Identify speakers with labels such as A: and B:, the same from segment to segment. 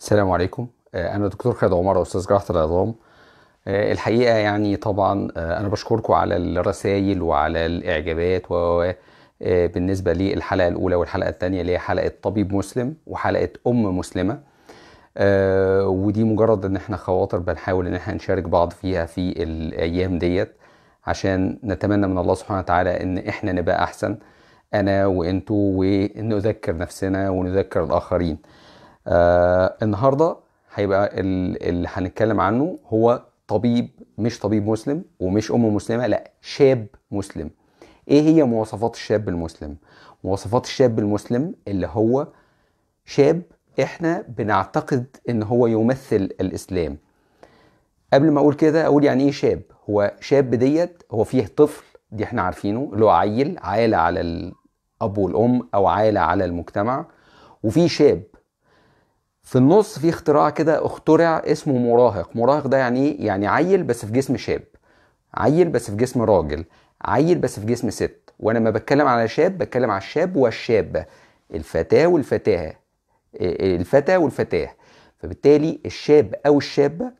A: السلام عليكم آه، انا دكتور خالد عمر استاذ جراحه العظام آه، الحقيقه يعني طبعا آه، انا بشكركم على الرسائل وعلى الاعجابات و بالنسبه للحلقه الاولى والحلقه الثانيه اللي هي حلقه طبيب مسلم وحلقه ام مسلمه ودي مجرد ان احنا خواطر بنحاول ان احنا نشارك بعض فيها في الايام ديت عشان نتمنى من الله سبحانه وتعالى ان احنا نبقى احسن انا وانتو ونذكر نفسنا ونذكر الاخرين آه النهارده هيبقى اللي هنتكلم عنه هو طبيب مش طبيب مسلم ومش ام مسلمه لا شاب مسلم ايه هي مواصفات الشاب المسلم مواصفات الشاب المسلم اللي هو شاب احنا بنعتقد ان هو يمثل الاسلام قبل ما اقول كده اقول يعني ايه شاب هو شاب ديت هو فيه طفل دي احنا عارفينه اللي هو عيل عالة على الاب والام او عالة على المجتمع وفي شاب في النص في اختراع كده اخترع اسمه مراهق مراهق ده يعني ايه يعني عيل بس في جسم شاب عيل بس في جسم راجل عيل بس في جسم ست وانا لما بتكلم على شاب بتكلم على الشاب والشابه الفتاه والفتاه إيه، إيه، الفتى والفتاه فبالتالي الشاب او الشابه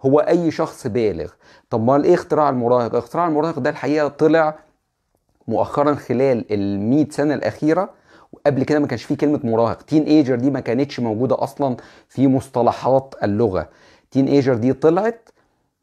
A: هو اي شخص بالغ طب ما ايه اختراع المراهق اختراع المراهق ده الحقيقه طلع مؤخرا خلال ال 100 سنه الاخيره قبل كده ما كانش فيه كلمه مراهق تين ايجر دي ما كانتش موجوده اصلا في مصطلحات اللغه تين ايجر دي طلعت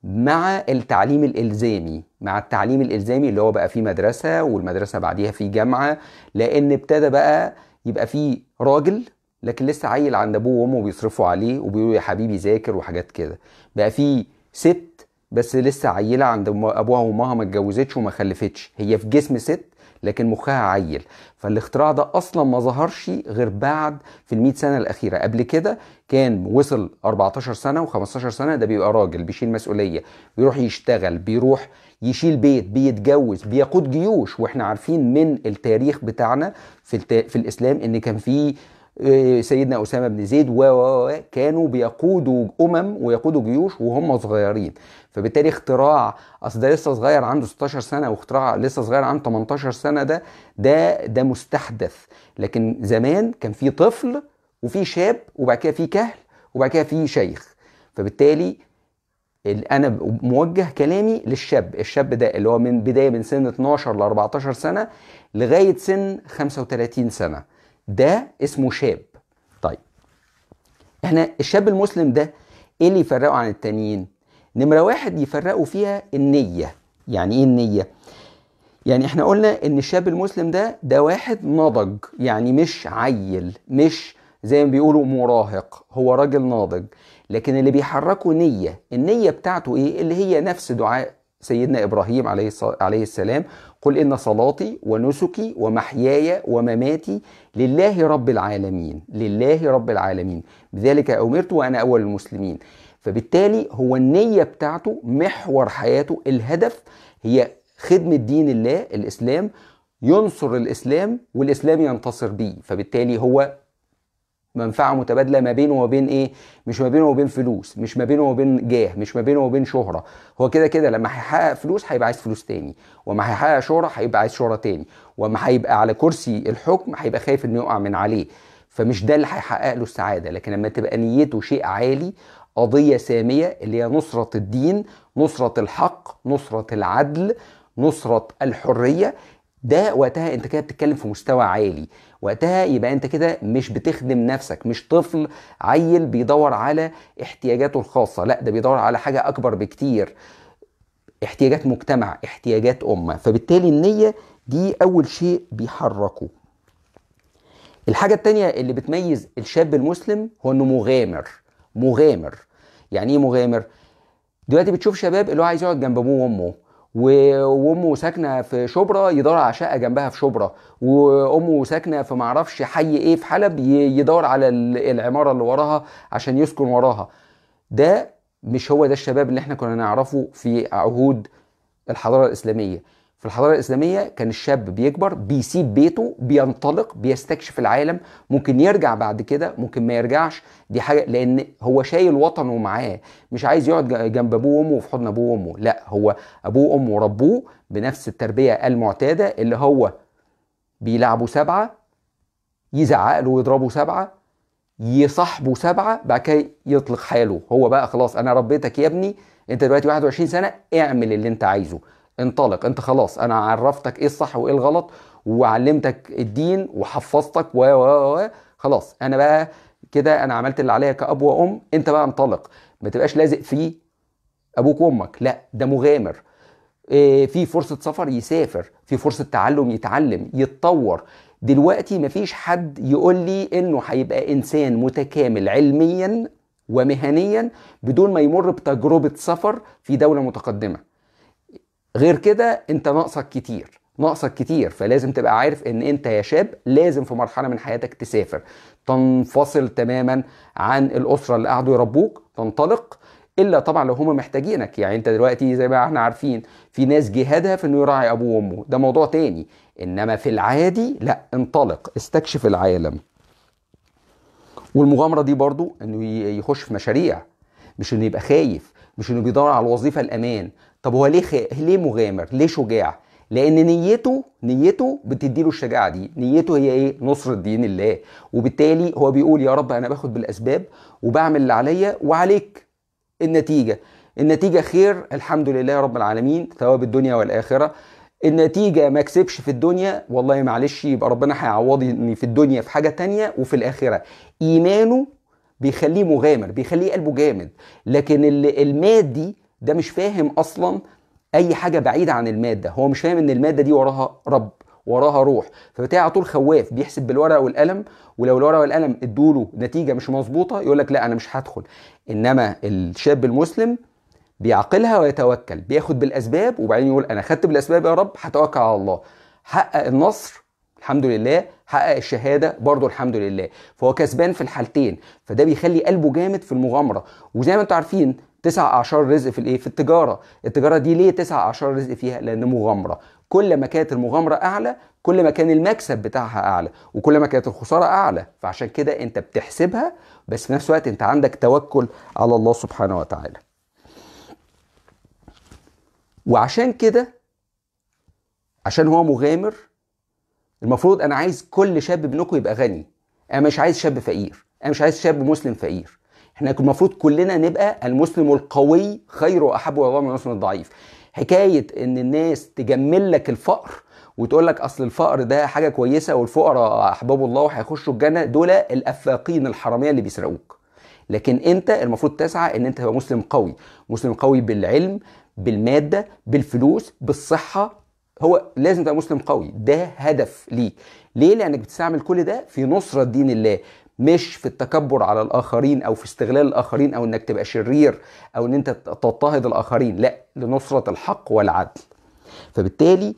A: مع التعليم الالزامي مع التعليم الالزامي اللي هو بقى فيه مدرسه والمدرسه بعديها في جامعه لان ابتدى بقى يبقى فيه راجل لكن لسه عيل عند ابوه وامه بيصرفوا عليه وبيقولوا يا حبيبي ذاكر وحاجات كده بقى فيه ست بس لسه عيله عند ابوها وامها ما اتجوزتش وما خلفتش هي في جسم ست لكن مخها عيل فالاختراع ده اصلا ما ظهرش غير بعد في ال سنه الاخيره قبل كده كان وصل 14 سنه و15 سنه ده بيبقى راجل بيشيل مسؤوليه بيروح يشتغل بيروح يشيل بيت بيتجوز بيقود جيوش واحنا عارفين من التاريخ بتاعنا في, الت... في الاسلام ان كان في إيه، سيدنا اسامه بن زيد و كانوا بيقودوا امم ويقودوا جيوش وهم صغيرين فبالتالي اختراع اصل ده لسه صغير عنده 16 سنه واختراع لسه صغير عنده 18 سنه ده ده ده مستحدث لكن زمان كان في طفل وفي شاب وبعد كده في كهل وبعد كده في شيخ فبالتالي انا موجه كلامي للشاب الشاب ده اللي هو من بدايه من سن 12 ل 14 سنه لغايه سن 35 سنه ده اسمه شاب طيب احنا الشاب المسلم ده ايه اللي يفرقه عن التانيين نمرة واحد يفرقوا فيها النية يعني ايه النية يعني احنا قلنا ان الشاب المسلم ده ده واحد نضج يعني مش عيل مش زي ما بيقولوا مراهق هو راجل ناضج لكن اللي بيحركه نية النية بتاعته ايه اللي هي نفس دعاء سيدنا ابراهيم عليه عليه السلام قل ان صلاتي ونسكي ومحياي ومماتي لله رب العالمين لله رب العالمين بذلك امرت وانا اول المسلمين فبالتالي هو النيه بتاعته محور حياته الهدف هي خدمه دين الله الاسلام ينصر الاسلام والاسلام ينتصر بيه فبالتالي هو منفعه متبادله ما بينه وما بين ايه مش ما بينه وما بين فلوس مش ما بينه وما بين جاه مش ما بينه وما بين شهره هو كده كده لما هيحقق فلوس هيبقى عايز فلوس تاني وما هيحقق شهره هيبقى عايز شهره تاني وما هيبقى على كرسي الحكم هيبقى خايف انه يقع من عليه فمش ده اللي هيحقق له السعاده لكن لما تبقى نيته شيء عالي قضيه ساميه اللي هي نصره الدين نصره الحق نصره العدل نصره الحريه ده وقتها انت كده بتتكلم في مستوى عالي وقتها يبقى انت كده مش بتخدم نفسك مش طفل عيل بيدور على احتياجاته الخاصه لا ده بيدور على حاجه اكبر بكتير احتياجات مجتمع احتياجات امه فبالتالي النيه دي اول شيء بيحركه الحاجه التانية اللي بتميز الشاب المسلم هو انه مغامر مغامر يعني ايه مغامر دلوقتي بتشوف شباب اللي هو عايز يقعد جنب ابوه وامه وامه ساكنه في شبرا يدور على شقه جنبها في شبرا وامه ساكنه في معرفش حي ايه في حلب يدور على العماره اللي وراها عشان يسكن وراها ده مش هو ده الشباب اللي احنا كنا نعرفه في عهود الحضاره الاسلاميه في الحضارة الإسلامية كان الشاب بيكبر بيسيب بيته بينطلق بيستكشف العالم ممكن يرجع بعد كده ممكن ما يرجعش دي حاجة لأن هو شايل وطنه معاه مش عايز يقعد جنب أبوه وأمه وفي حضن أبوه وأمه لا هو أبوه وأمه ربوه بنفس التربية المعتادة اللي هو بيلعبوا سبعة يزعق له ويضربه سبعة يصاحبه سبعة بعد كده يطلق حاله هو بقى خلاص أنا ربيتك يا ابني أنت دلوقتي 21 سنة اعمل اللي أنت عايزه انطلق انت خلاص انا عرفتك ايه الصح وايه الغلط وعلمتك الدين وحفظتك و و و خلاص انا بقى كده انا عملت اللي عليا كاب وام انت بقى انطلق ما تبقاش لازق في ابوك وامك لا ده مغامر آه، في فرصه سفر يسافر في فرصه تعلم يتعلم يتطور دلوقتي مفيش حد يقول لي انه هيبقى انسان متكامل علميا ومهنيا بدون ما يمر بتجربه سفر في دوله متقدمه غير كده انت ناقصك كتير ناقصك كتير فلازم تبقى عارف ان انت يا شاب لازم في مرحله من حياتك تسافر تنفصل تماما عن الاسره اللي قعدوا يربوك تنطلق الا طبعا لو هم محتاجينك يعني انت دلوقتي زي ما احنا عارفين في ناس جهادها في انه يراعي ابوه وامه ده موضوع تاني انما في العادي لا انطلق استكشف العالم والمغامره دي برضو انه يخش في مشاريع مش انه يبقى خايف مش انه بيدور على الوظيفه الامان طب هو ليه خ... ليه مغامر ليه شجاع لان نيته نيته بتديله الشجاعه دي نيته هي ايه نصره دين الله وبالتالي هو بيقول يا رب انا باخد بالاسباب وبعمل اللي عليا وعليك النتيجه النتيجه خير الحمد لله رب العالمين ثواب الدنيا والاخره النتيجة ما كسبش في الدنيا والله معلش يبقى ربنا هيعوضني في الدنيا في حاجة تانية وفي الآخرة إيمانه بيخليه مغامر بيخليه قلبه جامد لكن المادي ده مش فاهم اصلا اي حاجه بعيده عن الماده هو مش فاهم ان الماده دي وراها رب وراها روح فبتاع على طول خواف بيحسب بالورقه والقلم ولو الورقه والقلم ادوا نتيجه مش مظبوطه يقول لك لا انا مش هدخل انما الشاب المسلم بيعقلها ويتوكل بياخد بالاسباب وبعدين يقول انا خدت بالاسباب يا رب هتوكل على الله حقق النصر الحمد لله حقق الشهاده برضه الحمد لله فهو كسبان في الحالتين فده بيخلي قلبه جامد في المغامره وزي ما انتم عارفين تسع اعشار رزق في الايه في التجاره التجاره دي ليه تسع اعشار رزق فيها لان مغامره كل ما كانت المغامره اعلى كل ما كان المكسب بتاعها اعلى وكل ما كانت الخساره اعلى فعشان كده انت بتحسبها بس في نفس الوقت انت عندك توكل على الله سبحانه وتعالى وعشان كده عشان هو مغامر المفروض انا عايز كل شاب منكم يبقى غني انا مش عايز شاب فقير انا مش عايز شاب مسلم فقير احنا المفروض كلنا نبقى المسلم القوي خير واحب الى الله من المسلم الضعيف حكايه ان الناس تجمل لك الفقر وتقول لك اصل الفقر ده حاجه كويسه والفقراء احباب الله وهيخشوا الجنه دول الافاقين الحراميه اللي بيسرقوك لكن انت المفروض تسعى ان انت تبقى مسلم قوي مسلم قوي بالعلم بالماده بالفلوس بالصحه هو لازم تبقى مسلم قوي ده هدف ليك ليه لانك بتستعمل كل ده في نصره دين الله مش في التكبر على الاخرين او في استغلال الاخرين او انك تبقى شرير او ان انت تضطهد الاخرين لا لنصره الحق والعدل فبالتالي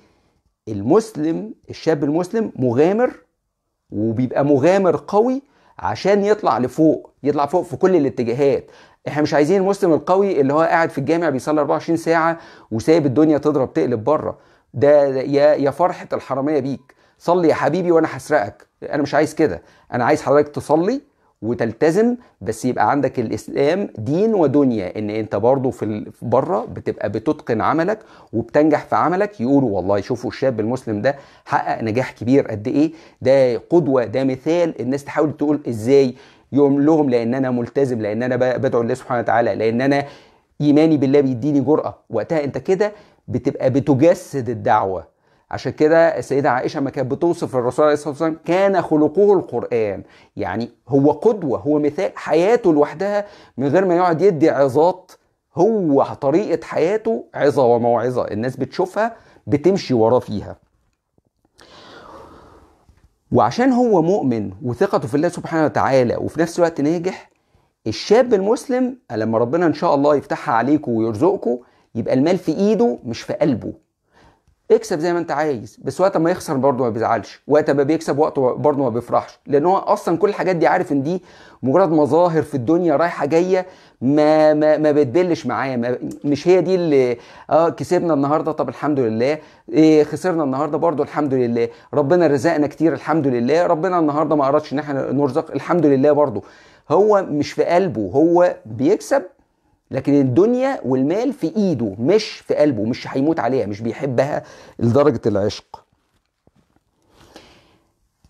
A: المسلم الشاب المسلم مغامر وبيبقى مغامر قوي عشان يطلع لفوق يطلع فوق في كل الاتجاهات احنا مش عايزين المسلم القوي اللي هو قاعد في الجامع بيصلي 24 ساعه وسايب الدنيا تضرب تقلب بره ده يا يا فرحه الحراميه بيك صلي يا حبيبي وانا هسرقك انا مش عايز كده انا عايز حضرتك تصلي وتلتزم بس يبقى عندك الاسلام دين ودنيا ان انت برضه في بره بتبقى بتتقن عملك وبتنجح في عملك يقولوا والله شوفوا الشاب المسلم ده حقق نجاح كبير قد ايه ده قدوه ده مثال الناس تحاول تقول ازاي يقول لهم لان انا ملتزم لان انا بدعو الله سبحانه وتعالى لان انا ايماني بالله بيديني جرأه وقتها انت كده بتبقى بتجسد الدعوه عشان كده السيدة عائشة ما كانت بتوصف الرسول عليه الصلاة والسلام كان خلقه القرآن يعني هو قدوة هو مثال حياته لوحدها من غير ما يقعد يدي عظات هو طريقة حياته عظة وموعظة الناس بتشوفها بتمشي وراه فيها وعشان هو مؤمن وثقته في الله سبحانه وتعالى وفي نفس الوقت ناجح الشاب المسلم لما ربنا ان شاء الله يفتحها عليكم ويرزقكم يبقى المال في ايده مش في قلبه اكسب زي ما انت عايز بس وقت ما يخسر برضه ما بيزعلش وقت ما بيكسب وقته برضه ما بيفرحش لان هو اصلا كل الحاجات دي عارف ان دي مجرد مظاهر في الدنيا رايحه جايه ما ما, ما بتبلش معايا مش هي دي اللي اه كسبنا النهارده طب الحمد لله إيه خسرنا النهارده برضه الحمد لله ربنا رزقنا كتير الحمد لله ربنا النهارده ما اردش ان احنا نرزق الحمد لله برضه هو مش في قلبه هو بيكسب لكن الدنيا والمال في ايده مش في قلبه مش هيموت عليها مش بيحبها لدرجه العشق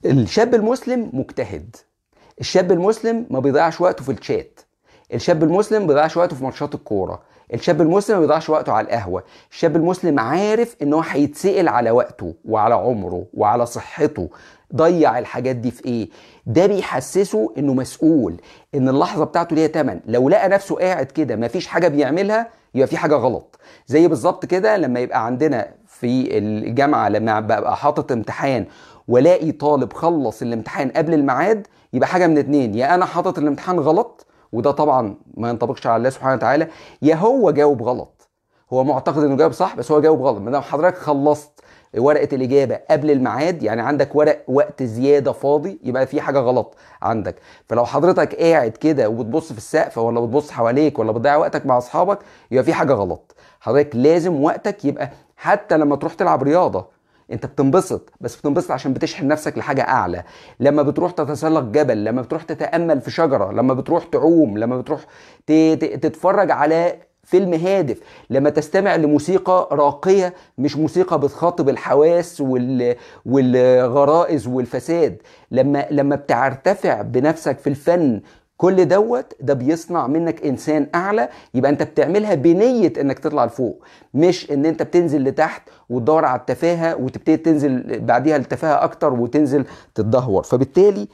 A: الشاب المسلم مجتهد الشاب المسلم ما بيضيعش وقته في الشات الشاب المسلم بيضيعش وقته في ماتشات الكوره الشاب المسلم ما بيضيعش وقته على القهوه الشاب المسلم عارف ان هو هيتسال على وقته وعلى عمره وعلى صحته ضيع الحاجات دي في ايه ده بيحسسه انه مسؤول ان اللحظه بتاعته ليها تمن لو لقى نفسه قاعد كده مفيش حاجه بيعملها يبقى في حاجه غلط زي بالظبط كده لما يبقى عندنا في الجامعه لما ببقى حاطط امتحان والاقي طالب خلص الامتحان قبل الميعاد يبقى حاجه من اتنين يا انا حاطط الامتحان غلط وده طبعا ما ينطبقش على الله سبحانه وتعالى يا هو جاوب غلط هو معتقد انه جاوب صح بس هو جاوب غلط ما دام حضرتك خلصت ورقه الاجابه قبل الميعاد يعني عندك ورق وقت زياده فاضي يبقى في حاجه غلط عندك فلو حضرتك قاعد كده وبتبص في السقف ولا بتبص حواليك ولا بتضيع وقتك مع اصحابك يبقى في حاجه غلط حضرتك لازم وقتك يبقى حتى لما تروح تلعب رياضه انت بتنبسط بس بتنبسط عشان بتشحن نفسك لحاجه اعلى لما بتروح تتسلق جبل لما بتروح تتامل في شجره لما بتروح تعوم لما بتروح تتفرج على فيلم هادف لما تستمع لموسيقى راقية مش موسيقى بتخاطب الحواس وال... والغرائز والفساد لما لما بترتفع بنفسك في الفن كل دوت ده بيصنع منك انسان اعلى يبقى انت بتعملها بنيه انك تطلع لفوق مش ان انت بتنزل لتحت وتدور على التفاهه وتبتدي تنزل بعديها التفاهه اكتر وتنزل تتدهور فبالتالي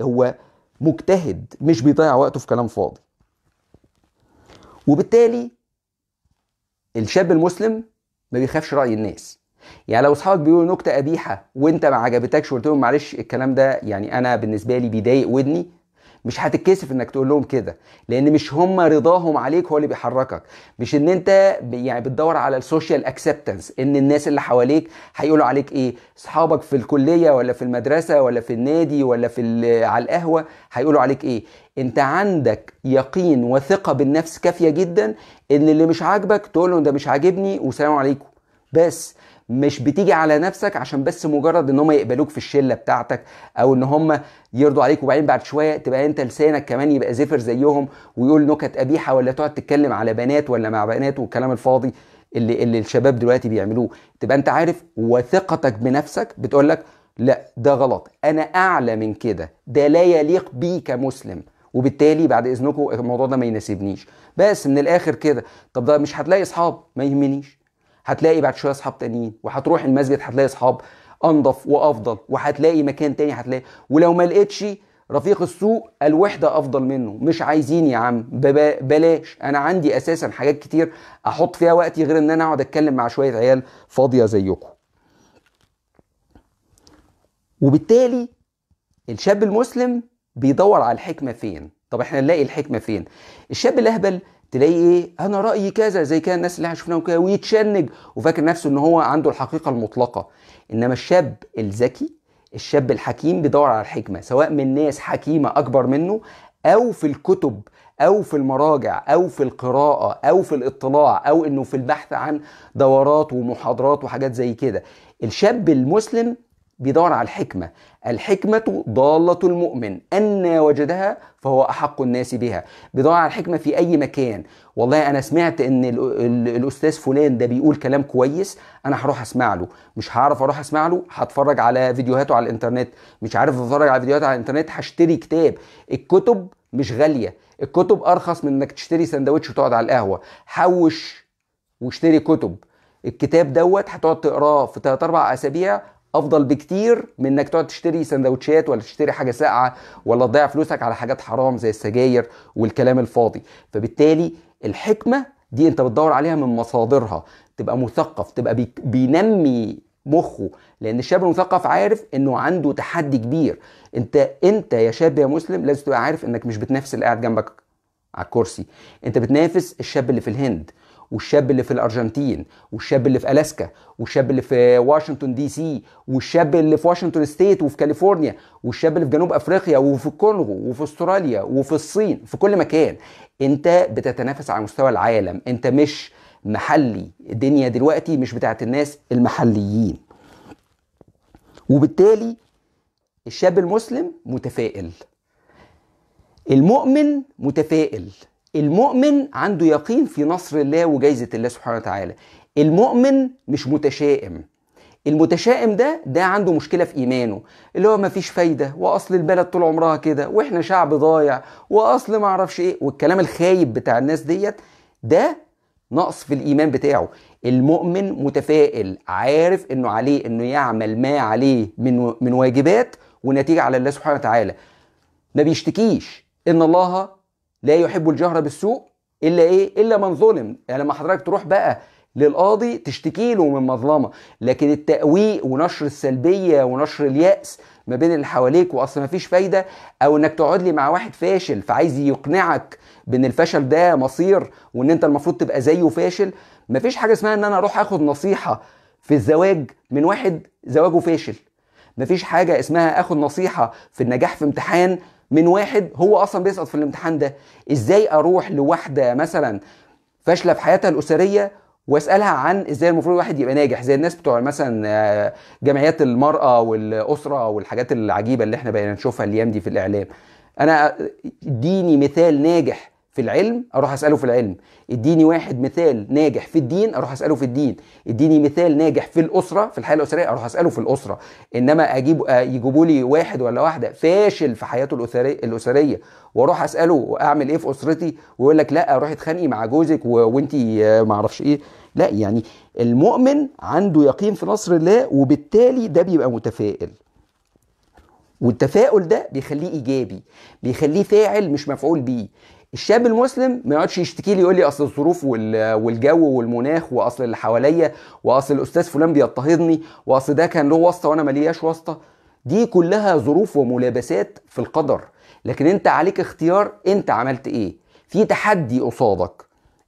A: هو مجتهد مش بيضيع وقته في كلام فاضي وبالتالي الشاب المسلم ما بيخافش راي الناس يعني لو اصحابك بيقولوا نكته قبيحه وانت ما عجبتكش وقلت لهم معلش الكلام ده يعني انا بالنسبه لي بيضايق ودني مش هتتكسف انك تقول لهم كده لان مش هم رضاهم عليك هو اللي بيحركك مش ان انت يعني بتدور على السوشيال اكسبتنس ان الناس اللي حواليك هيقولوا عليك ايه اصحابك في الكليه ولا في المدرسه ولا في النادي ولا في على القهوه هيقولوا عليك ايه انت عندك يقين وثقه بالنفس كافيه جدا ان اللي مش عاجبك تقول له ده مش عاجبني وسلام عليكم بس مش بتيجي على نفسك عشان بس مجرد ان هم يقبلوك في الشله بتاعتك او ان هم يرضوا عليك وبعدين بعد شويه تبقى انت لسانك كمان يبقى زفر زيهم ويقول نكت قبيحه ولا تقعد تتكلم على بنات ولا مع بنات والكلام الفاضي اللي اللي الشباب دلوقتي بيعملوه تبقى انت عارف وثقتك بنفسك بتقول لك لا ده غلط انا اعلى من كده ده لا يليق بي كمسلم وبالتالي بعد اذنكم الموضوع ده ما يناسبنيش بس من الاخر كده طب ده مش هتلاقي اصحاب ما يهمنيش هتلاقي بعد شويه اصحاب تانيين وهتروح المسجد هتلاقي اصحاب انضف وافضل وهتلاقي مكان تاني هتلاقي ولو ما لقيتش رفيق السوق الوحده افضل منه مش عايزين يا عم بلاش انا عندي اساسا حاجات كتير احط فيها وقتي غير ان انا اقعد اتكلم مع شويه عيال فاضيه زيكم وبالتالي الشاب المسلم بيدور على الحكمه فين طب احنا نلاقي الحكمه فين الشاب الاهبل تلاقي ايه انا رايي كذا زي كان الناس اللي احنا شفناهم كده ويتشنج وفاكر نفسه ان هو عنده الحقيقه المطلقه انما الشاب الذكي الشاب الحكيم بيدور على الحكمه سواء من ناس حكيمه اكبر منه او في الكتب او في المراجع او في القراءه او في الاطلاع او انه في البحث عن دورات ومحاضرات وحاجات زي كده الشاب المسلم بيدور على الحكمة الحكمة ضالة المؤمن أن وجدها فهو أحق الناس بها بيدور على الحكمة في أي مكان والله أنا سمعت أن الأستاذ فلان ده بيقول كلام كويس أنا هروح أسمع له مش هعرف أروح أسمع له هتفرج على فيديوهاته على الإنترنت مش عارف أتفرج على فيديوهاته على الإنترنت هشتري كتاب الكتب مش غالية الكتب أرخص من إنك تشتري سندوتش وتقعد على القهوة حوش واشتري كتب الكتاب دوت هتقعد تقراه في 3 4 اسابيع افضل بكتير من انك تقعد تشتري سندوتشات ولا تشتري حاجه ساقعه ولا تضيع فلوسك على حاجات حرام زي السجاير والكلام الفاضي فبالتالي الحكمه دي انت بتدور عليها من مصادرها تبقى مثقف تبقى بينمي مخه لان الشاب المثقف عارف انه عنده تحدي كبير انت انت يا شاب يا مسلم لازم تبقى عارف انك مش بتنافس اللي قاعد جنبك على الكرسي انت بتنافس الشاب اللي في الهند والشاب اللي في الارجنتين والشاب اللي في الاسكا والشاب اللي في واشنطن دي سي والشاب اللي في واشنطن ستيت وفي كاليفورنيا والشاب اللي في جنوب افريقيا وفي الكونغو وفي استراليا وفي الصين في كل مكان انت بتتنافس على مستوى العالم انت مش محلي الدنيا دلوقتي مش بتاعت الناس المحليين وبالتالي الشاب المسلم متفائل المؤمن متفائل المؤمن عنده يقين في نصر الله وجايزة الله سبحانه وتعالى المؤمن مش متشائم المتشائم ده ده عنده مشكلة في إيمانه اللي هو مفيش فايدة وأصل البلد طول عمرها كده وإحنا شعب ضايع وأصل ما أعرفش إيه والكلام الخايب بتاع الناس ديت ده نقص في الإيمان بتاعه المؤمن متفائل عارف إنه عليه إنه يعمل ما عليه من من واجبات ونتيجة على الله سبحانه وتعالى ما بيشتكيش إن الله لا يحب الجهر بالسوء الا ايه الا من ظلم يعني لما حضرتك تروح بقى للقاضي تشتكي له من مظلمه لكن التأويق ونشر السلبيه ونشر اليأس ما بين اللي حواليك واصل ما فيش فايده او انك تقعد لي مع واحد فاشل فعايز يقنعك بان الفشل ده مصير وان انت المفروض تبقى زيه فاشل ما فيش حاجه اسمها ان انا اروح اخد نصيحه في الزواج من واحد زواجه فاشل مفيش حاجة اسمها اخد نصيحة في النجاح في امتحان من واحد هو اصلا بيسقط في الامتحان ده ازاي اروح لواحده مثلا فاشله في حياتها الاسريه واسالها عن ازاي المفروض الواحد يبقى ناجح زي الناس بتوع مثلا آه، جمعيات المراه والاسره والحاجات العجيبه اللي احنا بقينا نشوفها الايام دي في الاعلام انا آه، اديني مثال ناجح في العلم اروح اساله في العلم اديني واحد مثال ناجح في الدين اروح اساله في الدين اديني مثال ناجح في الاسره في الحياه الاسريه اروح اساله في الاسره انما اجيب آه، يجيبوا لي واحد ولا واحده فاشل في حياته الاسريه الاسريه واروح اساله واعمل ايه في اسرتي ويقول لك لا روحي اتخانقي مع جوزك وانت آه، ما اعرفش ايه لا يعني المؤمن عنده يقين في نصر الله وبالتالي ده بيبقى متفائل والتفاؤل ده بيخليه ايجابي بيخليه فاعل مش مفعول بيه الشاب المسلم ما يقعدش يشتكي لي يقول لي اصل الظروف والجو والمناخ واصل اللي حواليا واصل الاستاذ فلان بيضطهدني واصل ده كان له واسطه وانا مالياش واسطه دي كلها ظروف وملابسات في القدر لكن انت عليك اختيار انت عملت ايه في تحدي قصادك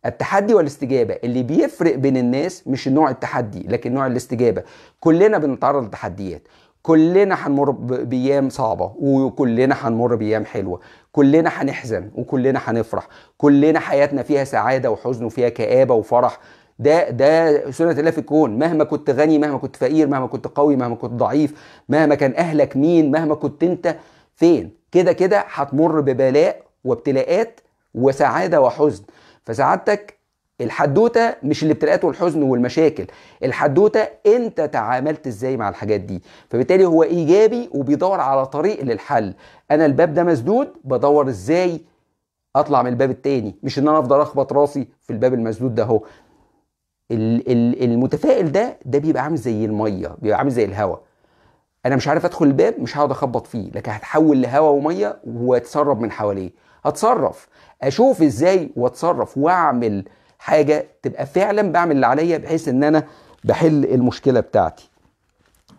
A: التحدي والاستجابه اللي بيفرق بين الناس مش نوع التحدي لكن نوع الاستجابه كلنا بنتعرض لتحديات كلنا هنمر بايام صعبه وكلنا هنمر بايام حلوه كلنا هنحزن وكلنا هنفرح كلنا حياتنا فيها سعاده وحزن وفيها كابه وفرح ده ده سنة الله في الكون مهما كنت غني مهما كنت فقير مهما كنت قوي مهما كنت ضعيف مهما كان أهلك مين مهما كنت أنت فين كده كده هتمر ببلاء وابتلاءات وسعادة وحزن فسعادتك الحدوته مش الابتلاءات والحزن والمشاكل الحدوته انت تعاملت ازاي مع الحاجات دي فبالتالي هو ايجابي وبيدور على طريق للحل انا الباب ده مسدود بدور ازاي اطلع من الباب التاني مش ان انا افضل اخبط راسي في الباب المسدود ده اهو المتفائل ده ده بيبقى عامل زي الميه بيبقى عامل زي الهواء انا مش عارف ادخل الباب مش هقعد اخبط فيه لكن هتحول لهواء وميه واتسرب من حواليه هتصرف اشوف ازاي واتصرف واعمل حاجه تبقى فعلا بعمل اللي عليا بحيث ان انا بحل المشكله بتاعتي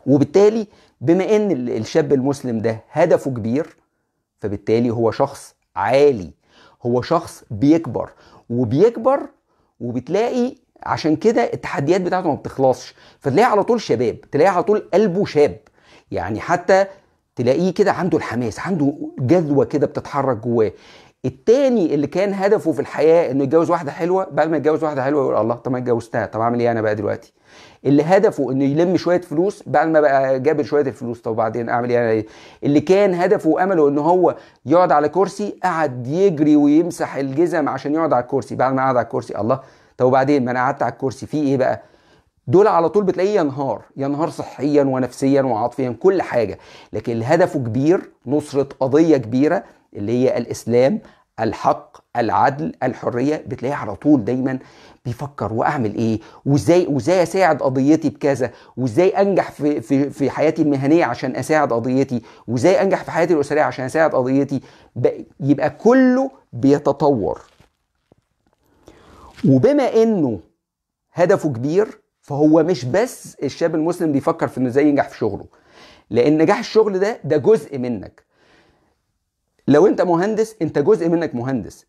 A: وبالتالي بما ان الشاب المسلم ده هدفه كبير فبالتالي هو شخص عالي هو شخص بيكبر وبيكبر وبتلاقي عشان كده التحديات بتاعته ما بتخلصش فتلاقيه على طول شباب تلاقيه على طول قلبه شاب يعني حتى تلاقيه كده عنده الحماس عنده جذوه كده بتتحرك جواه التاني اللي كان هدفه في الحياه انه يتجوز واحده حلوه بعد ما يتجوز واحده حلوه يقول الله طب ما اتجوزتها طب اعمل ايه انا بقى دلوقتي اللي هدفه انه يلم شويه فلوس بعد ما بقى جاب شويه الفلوس طب وبعدين اعمل ايه انا ايه اللي كان هدفه وامله ان هو يقعد على كرسي قعد يجري ويمسح الجزم عشان يقعد على الكرسي بعد ما قعد على الكرسي الله طب وبعدين ما انا قعدت على الكرسي في ايه بقى دول على طول بتلاقيه ينهار ينهار صحيا ونفسيا وعاطفيا كل حاجه لكن هدفه كبير نصره قضيه كبيره اللي هي الاسلام الحق العدل الحريه بتلاقيه على طول دايما بيفكر واعمل ايه وازاي وازاي اساعد قضيتي بكذا وازاي انجح في في في حياتي المهنيه عشان اساعد قضيتي وازاي انجح في حياتي الاسريه عشان اساعد قضيتي يبقى كله بيتطور وبما انه هدفه كبير فهو مش بس الشاب المسلم بيفكر في انه ازاي ينجح في شغله لان نجاح الشغل ده ده جزء منك لو انت مهندس انت جزء منك مهندس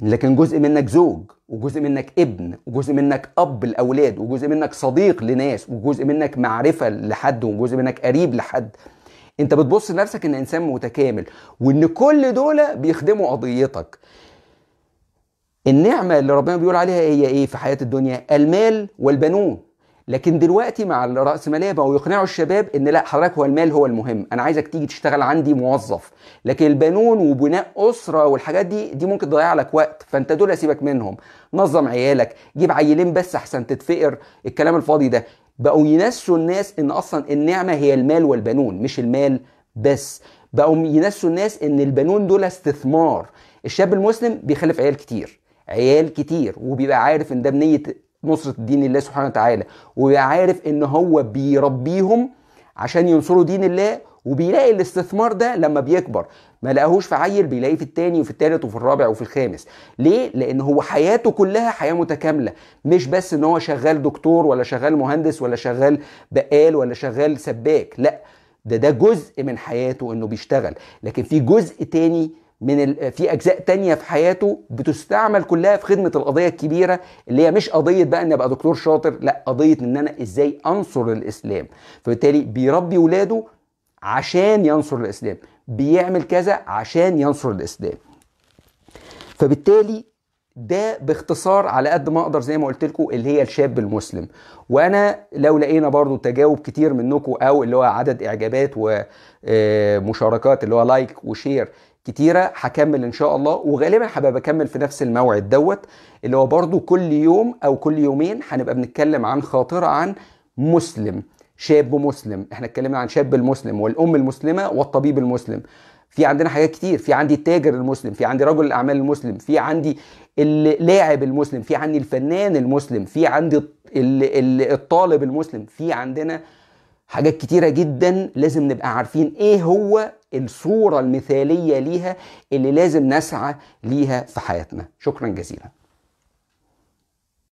A: لكن جزء منك زوج وجزء منك ابن وجزء منك اب الاولاد وجزء منك صديق لناس وجزء منك معرفه لحد وجزء منك قريب لحد انت بتبص لنفسك ان انسان متكامل وان كل دول بيخدموا قضيتك النعمه اللي ربنا بيقول عليها هي ايه في حياه الدنيا المال والبنون لكن دلوقتي مع الرأسمالية بقوا يقنعوا الشباب ان لا حضرتك هو المال هو المهم انا عايزك تيجي تشتغل عندي موظف لكن البنون وبناء اسره والحاجات دي دي ممكن تضيع لك وقت فانت دول اسيبك منهم نظم عيالك جيب عيلين بس احسن تتفقر الكلام الفاضي ده بقوا ينسوا الناس ان اصلا النعمه هي المال والبنون مش المال بس بقوا ينسوا الناس ان البنون دول استثمار الشاب المسلم بيخلف عيال كتير عيال كتير وبيبقى عارف ان ده بنيه نصرة دين الله سبحانه وتعالى وعارف ان هو بيربيهم عشان ينصروا دين الله وبيلاقي الاستثمار ده لما بيكبر ما لقاهوش في عيل بيلاقيه في التاني وفي التالت وفي الرابع وفي الخامس ليه لان هو حياته كلها حياه متكامله مش بس ان هو شغال دكتور ولا شغال مهندس ولا شغال بقال ولا شغال سباك لا ده ده جزء من حياته انه بيشتغل لكن في جزء تاني من ال... في اجزاء تانية في حياته بتستعمل كلها في خدمه القضيه الكبيره اللي هي مش قضيه بقى ان ابقى دكتور شاطر لا قضيه ان انا ازاي انصر الاسلام فبالتالي بيربي ولاده عشان ينصر الاسلام بيعمل كذا عشان ينصر الاسلام فبالتالي ده باختصار على قد ما اقدر زي ما قلت لكم اللي هي الشاب المسلم وانا لو لقينا برضو تجاوب كتير منكم او اللي هو عدد اعجابات ومشاركات آه، اللي هو لايك وشير كتيره هكمل ان شاء الله وغالبا هبقى بكمل في نفس الموعد دوت اللي هو برضو كل يوم او كل يومين هنبقى بنتكلم عن خاطره عن مسلم شاب مسلم احنا اتكلمنا عن شاب المسلم والام المسلمه والطبيب المسلم في عندنا حاجات كتير في عندي التاجر المسلم في عندي رجل الاعمال المسلم في عندي اللاعب المسلم في عندي الفنان المسلم في عندي الطالب المسلم في عندنا حاجات كتيرة جدا لازم نبقى عارفين ايه هو الصورة المثالية ليها اللي لازم نسعى ليها في حياتنا شكرا جزيلا